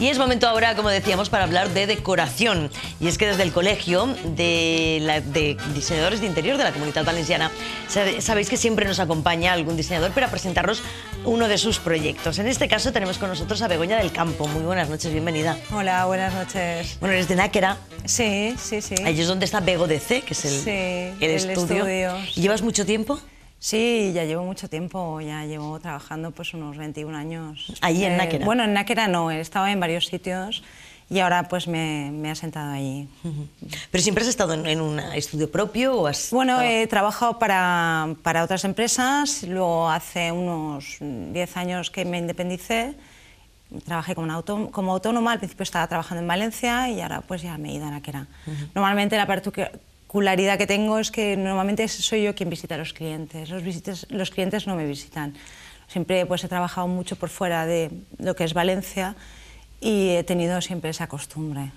Y es momento ahora, como decíamos, para hablar de decoración. Y es que desde el Colegio de, Diseñadores de Interior de la Comunidad Valenciana, sabéis que siempre nos acompaña algún diseñador para presentarnos uno de sus proyectos. En este caso tenemos con nosotros a Begoña del Campo. Muy buenas noches, bienvenida. Hola, buenas noches. Bueno, eres de Náquera. Sí, sí, sí. Allí es donde está Bego C, que es el, sí, el, estudio. ¿Y llevas mucho tiempo? Sí, ya llevo mucho tiempo, ya llevo trabajando pues unos 21 años. ¿Ahí en eh, bueno, en Náquera no, he estado en varios sitios y ahora pues me, he asentado allí. ¿Pero siempre has estado en, un estudio propio o has...? Bueno, he trabajado para, para otras empresas, luego hace unos 10 años que me independicé, trabajé como, auto, autónoma, al principio estaba trabajando en Valencia y ahora pues ya me he ido a Náquera. ¿Normalmente la parte que...? particularidad que tengo es que normalmente soy yo quien visita a los clientes. Los, visites, los clientes no me visitan. Siempre pues, he trabajado mucho por fuera de lo que es Valencia y he tenido siempre esa costumbre.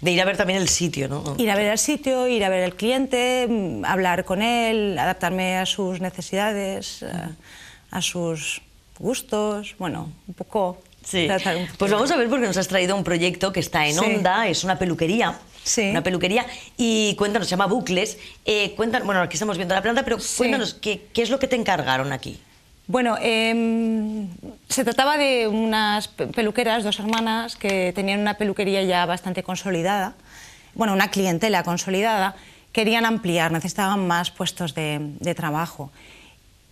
De ir a ver también el sitio, ¿no? Ir a ver el sitio, ir a ver el cliente, mm, hablar con él, adaptarme a sus necesidades, a, sus gustos, bueno, un poco... Sí. pues vamos a ver porque nos has traído un proyecto que está en onda, es una peluquería. Sí. Una peluquería. Y cuéntanos, se llama Bucles. Eh, cuéntanos, bueno, aquí estamos viendo la planta, pero cuéntanos, ¿qué, es lo que te encargaron aquí? Bueno, em, se trataba de unas peluqueras, dos hermanas, que tenían una peluquería ya bastante consolidada, bueno, una clientela consolidada, querían ampliar, necesitaban más puestos de, trabajo.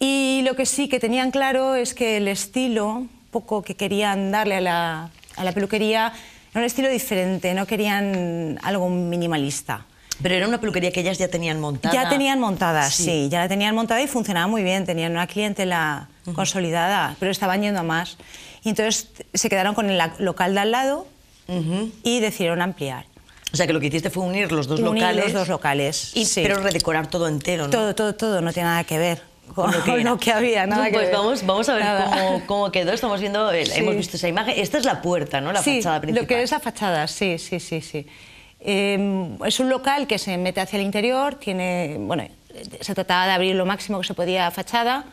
Y lo que sí que tenían claro es que el estilo, poco que querían darle a la, a la peluquería, un estilo diferente, no querían algo minimalista. Pero era una peluquería que ellas ya tenían montada. Ya tenían montada, sí, ya la tenían montada y funcionaba muy bien, tenían una clientela consolidada, pero estaban yendo a más. Y entonces se quedaron con el local de al lado y decidieron ampliar. O sea que lo que hiciste fue unir los dos locales. Los dos locales. Y, Pero redecorar todo entero, Todo, todo, todo, no tiene nada que ver con que, había, nada pues que vamos, vamos a ver cómo, quedó, estamos viendo, hemos visto esa imagen, esta es la puerta, ¿no? La fachada principal. lo que es la fachada, sí, sí, sí, sí. Em, es un local que se mete hacia el interior, tiene, bueno, se trataba de abrir lo máximo que se podía la fachada,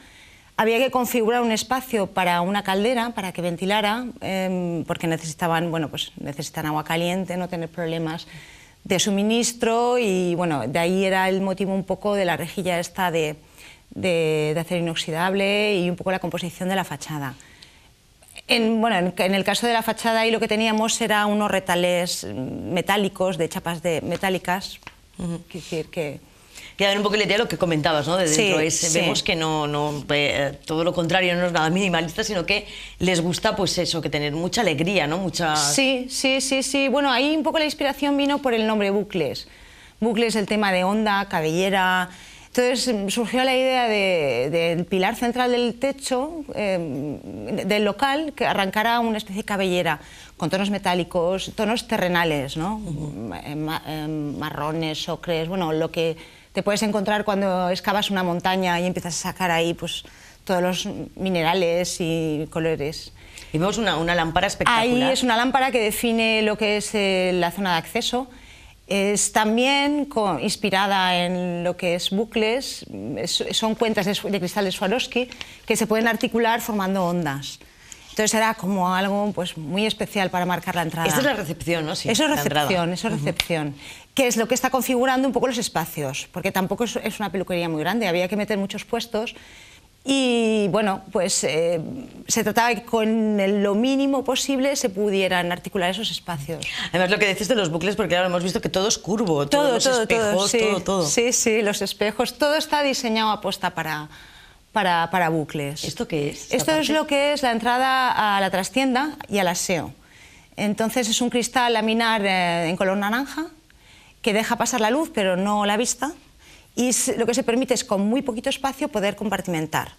había que configurar un espacio para una caldera, para que ventilara, em, porque necesitaban, bueno, pues necesitan agua caliente, no tener problemas de suministro y bueno, de ahí era el motivo un poco de la rejilla esta de, de, acero inoxidable y un poco la composición de la fachada. En, bueno, en, el caso de la fachada y lo que teníamos era unos retales metálicos de chapas de, metálicas. Uh decir que... Queda un poco la lo que comentabas, ¿no? De dentro vemos que no, no eh, todo lo contrario, no es nada minimalista, sino que les gusta, pues eso, que tener mucha alegría, ¿no? Mucha... Sí, sí, sí, sí. Bueno, ahí un poco la inspiración vino por el nombre Bucles. Bucles, el tema de onda, cabellera, entonces em, surgió la idea del pilar central del techo em, del local que arrancara una especie de cabellera con tonos metálicos, tonos terrenales, ¿no? Em, marrones, ocres, bueno, lo que te puedes encontrar cuando excavas una montaña y empiezas a sacar ahí pues, todos los minerales y colores. Y vemos una, lámpara espectacular. Ahí es una lámpara que define lo que es eh, la zona de acceso es también inspirada en lo que es bucles, son cuentas de, cristal de Swarovski que se pueden articular formando ondas. Entonces era como algo pues, muy especial para marcar la entrada. Esa es la recepción, ¿no? eso es recepción, recepción. Que es lo que está configurando un poco los espacios, porque tampoco es, es una peluquería muy grande, había que meter muchos puestos. Y bueno, pues eh, se trataba de que con lo mínimo posible se pudieran articular esos espacios. Además, lo que decís de los bucles, porque ahora hemos visto que todo es curvo, todo, los espejos, todo, todo, Sí, sí, los espejos, todo está diseñado aposta para, para, bucles. ¿Esto qué es? Esto es lo que es la entrada a la trastienda y al aseo. Entonces es un cristal laminar eh, en color naranja que deja pasar la luz pero no la vista y lo que se permite es con muy poquito espacio poder compartimentar.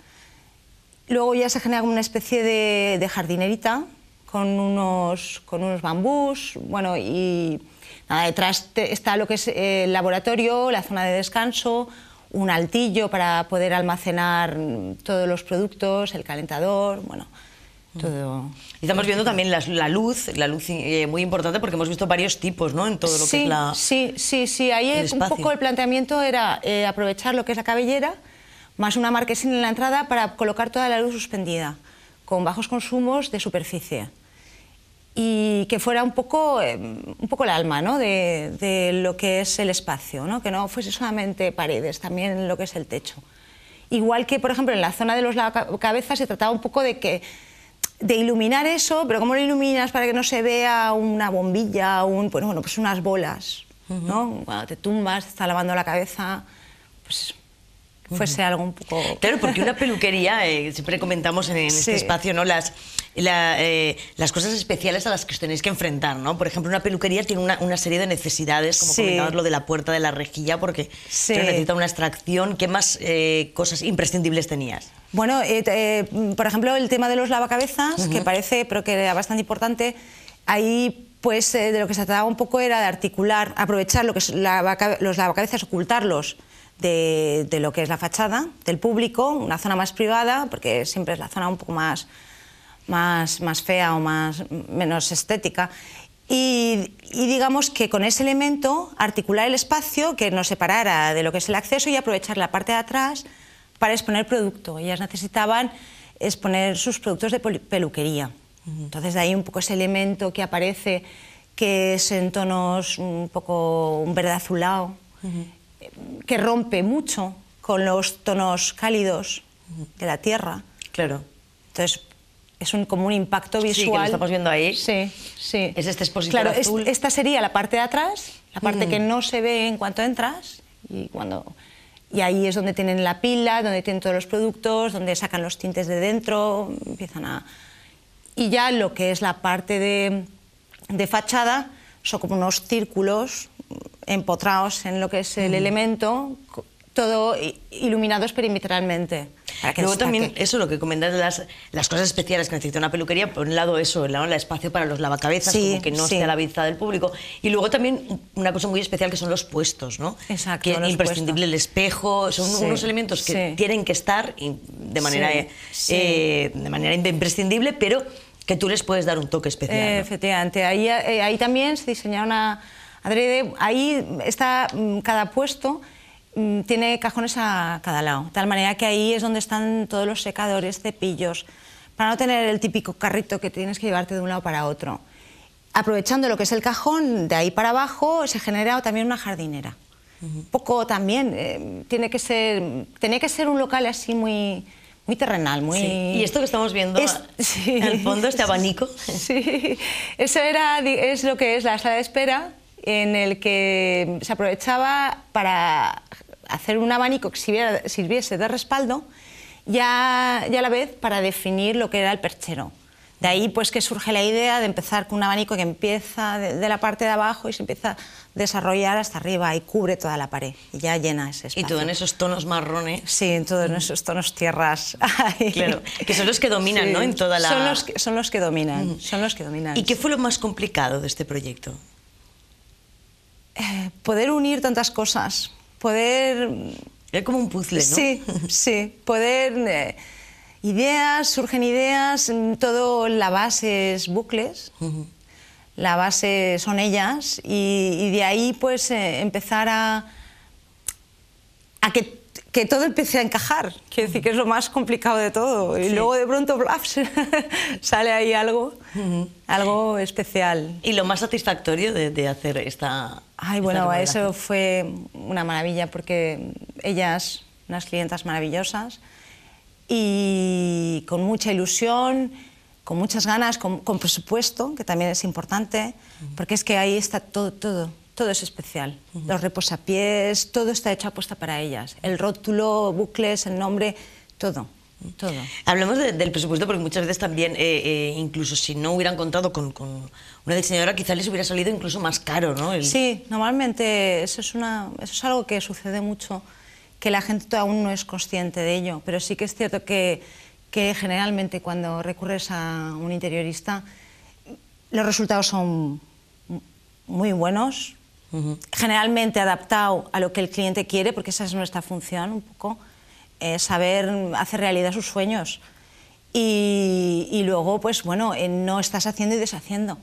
Luego ya se genera una especie de, jardinerita con unos, con unos bambús, bueno, y nada, detrás está lo que es eh, el laboratorio, la zona de descanso, un altillo para poder almacenar todos los productos, el calentador, bueno, y estamos viendo también la luz, la luz eh, muy importante porque hemos visto varios tipos, ¿no? En todo lo que es la. Sí, sí, sí. Ahí es, un poco el planteamiento era eh, aprovechar lo que es la cabellera más una marquesina en la entrada para colocar toda la luz suspendida, con bajos consumos de superficie. Y que fuera un poco, em, un poco el alma ¿no? de, de, lo que es el espacio, ¿no? que no fuese solamente paredes, también lo que es el techo. Igual que, por ejemplo, en la zona de los cabezas se trataba un poco de que de iluminar eso, pero ¿cómo lo iluminas para que no se vea una bombilla, un, bueno, bueno, pues unas bolas? ¿no? Cuando te tumbas, te está lavando la cabeza, pues fuese algo un poco... Claro, porque una peluquería, eh, siempre comentamos en, este espacio, ¿no? Las, eh, las cosas especiales a las que os tenéis que enfrentar, ¿no? Por ejemplo, una peluquería tiene una, una serie de necesidades, como comentabas lo de la puerta de la rejilla, porque se necesita una extracción. ¿Qué más eh, cosas imprescindibles tenías? Bueno, por ejemplo, el tema de los lavacabezas, que parece, pero que era bastante importante, ahí pues de lo que se trataba un poco era de articular, aprovechar lo que es los lavacabezas, ocultarlos de, lo que es la fachada del público, una zona más privada, porque siempre es la zona un poco más, más, más fea o más, menos estética. Y, digamos que con ese elemento articular el espacio que nos separara de lo que es el acceso y aprovechar la parte de atrás para exponer producto. Ellas necesitaban exponer sus productos de peluquería. Entonces de ahí un poco ese elemento que aparece que es en tonos un poco un verde azulado que rompe mucho con los tonos cálidos de la tierra. Claro. Entonces, es un, como un impacto visual. Sí, que estamos viendo ahí. Sí, sí. Es este expositor claro, esta sería la parte de atrás, la parte que mm. no se ve en cuanto entras y cuando... Y ahí es donde tienen la pila, donde tienen todos los productos, donde sacan los tintes de dentro, empiezan a... Y ya lo que es la parte de fachada son como unos círculos empotrados en lo que es el mm. elemento, todo iluminados perimetralmente. Luego también, eso, lo que comentas las, las cosas especiales que necesita una peluquería, por un lado eso, el, espacio para los lavacabezas, como que no sea esté a la vista del público. Y luego también una cosa muy especial que son los puestos, ¿no? Que es imprescindible el espejo, son unos elementos que tienen que estar de manera, eh, de manera imprescindible, pero que tú les puedes dar un toque especial. Eh, Efectivamente, ahí, eh, ahí también se diseña una ahí está mm, cada puesto mm, tiene cajones a cada lado, de tal manera que ahí es donde están todos los secadores, cepillos, para no tener el típico carrito que tienes que llevarte de un lado para otro. Aprovechando lo que es el cajón, de ahí para abajo se genera también una jardinera. Un Poco también, eh, tiene que ser, tenía que ser un local así muy, muy terrenal, muy... Y esto que estamos viendo al fondo, este abanico. Sí, eso era, es lo que es la sala de espera, en el que se aprovechaba para hacer un abanico que sirviese de respaldo ya, ya a la vez para definir lo que era el perchero. De ahí pues que surge la idea de empezar con un abanico que empieza de, la parte de abajo y se empieza a desarrollar hasta arriba y cubre toda la pared y ya llena ese espacio. Y todo en esos tonos marrones. Sí, en todos esos tonos tierras. claro, que son los que dominan, ¿no? En toda la... Son los dominan, son los que dominan. ¿Y qué fue lo más complicado de este proyecto? Eh, poder unir tantas cosas, poder... Es como un puzzle, ¿no? Sí, sí, poder... Eh, ideas, surgen ideas, mm, todo la base es bucles, la base son ellas y, de ahí pues eh, empezar a, a que que todo empecé a encajar. Quiero decir que es lo más complicado de todo. Y luego de pronto, blaf, sale ahí algo, algo especial. ¿Y lo más satisfactorio de, hacer esta... Ay, bueno, eso fue una maravilla porque ellas, unas clientas maravillosas, y con mucha ilusión, con muchas ganas, con, presupuesto, que también es importante, porque es que ahí está todo, todo todo es especial. Los reposapiés, todo está hecho puesta para ellas. El rótulo, bucles, el nombre, todo. Todo. Hablemos del presupuesto porque muchas veces también, eh, eh, incluso si no hubieran contado con, una diseñadora, quizá les hubiera salido incluso más caro, ¿no? Sí, normalmente eso es, una, es algo que sucede mucho, que la gente aún no es consciente de ello, pero sí que es cierto que, que generalmente cuando recurres a un interiorista, los resultados son muy buenos, generalmente adaptado a lo que el cliente quiere, porque esa es nuestra función un poco, eh, saber hacer realidad sus sueños. Y, luego, pues bueno, eh, no estás haciendo y deshaciendo.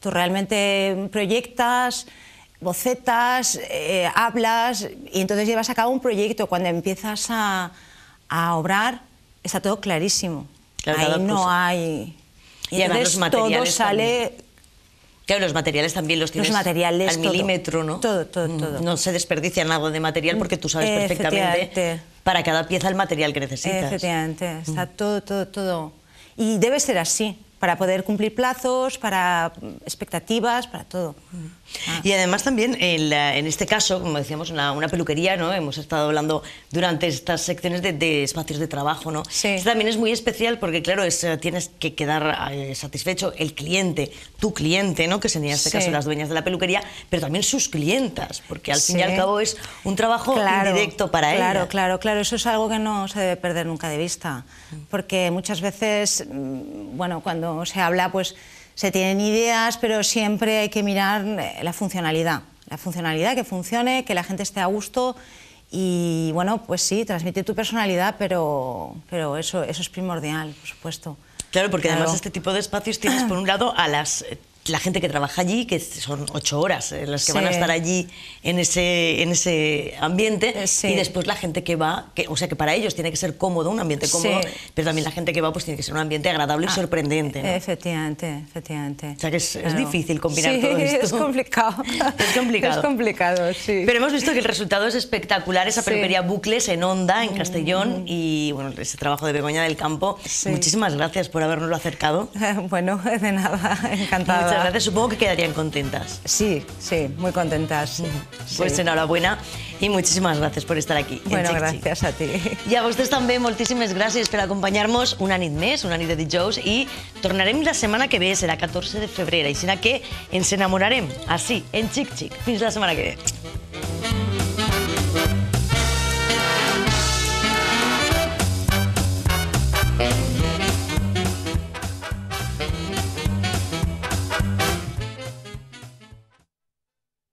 Tú realmente proyectas, bocetas, eh, hablas y entonces llevas a cabo un proyecto. Cuando empiezas a, obrar, está todo clarísimo. Ahí no hay... Y, y todo sale los materiales también los tienes al milímetro, ¿no? Todo, todo, mm, todo. No se desperdicia nada de material porque tú sabes mm, perfectamente para cada pieza el material que necesitas. está mm. todo, todo, todo. Y debe ser así para poder cumplir plazos, para mm, expectativas, para todo. Ah. Y además también, en, este caso, como decíamos, una, peluquería, ¿no? Hemos estado hablando durante estas secciones de, espacios de trabajo, ¿no? Esto también es muy especial porque, claro, eh, tienes que quedar eh, satisfecho el cliente, tu cliente, ¿no? Que sería en este caso las dueñas de la peluquería, pero también sus clientas, porque al fin y al cabo es un trabajo directo indirecto para ellos. Claro, claro, claro. Eso es algo que no se debe perder nunca de vista, porque muchas veces, mm, bueno, cuando se habla, pues se tienen ideas, pero siempre hay que mirar eh, la funcionalidad. La funcionalidad, que funcione, que la gente esté a gusto y, bueno, pues sí, transmitir tu personalidad, pero, pero eso, eso es primordial, por supuesto. Claro, porque además este tipo de espacios tienes por un lado a las eh, la gente que trabaja allí, que son ocho horas eh, las que van a estar allí en ese, en ese ambiente, eh, y después la gente que va, o sea que para ellos tiene que ser cómodo, un ambiente cómodo, pero también la gente que va pues tiene que ser un ambiente agradable y ah, sorprendente. Efectivamente, efectivamente. O sea que es, difícil combinar todo esto. es complicado. es complicado. Es complicado, sí. Pero hemos visto que el resultado es espectacular, esa peluquería Bucles en Onda, en mm. Castellón, y bueno, ese trabajo de Begoña del Campo. Muchísimas gracias por habernoslo acercado. bueno, de nada, encantado. Muchas gracias. Supongo que quedarían contentas. Sí, sí, muy contentas. Mm. Sí. Pues sí. enhorabuena y muchísimas gracias por estar aquí. Bueno, Xic gracias gràcies a ti. Y a vosotros també moltíssimes gràcies per acompanyar-nos una nit més, una nit de dijous, i tornarem la setmana que ve, serà 14 de febrer, i serà que ens enamorarem, així, en Chic Chic. Fins la setmana que ve.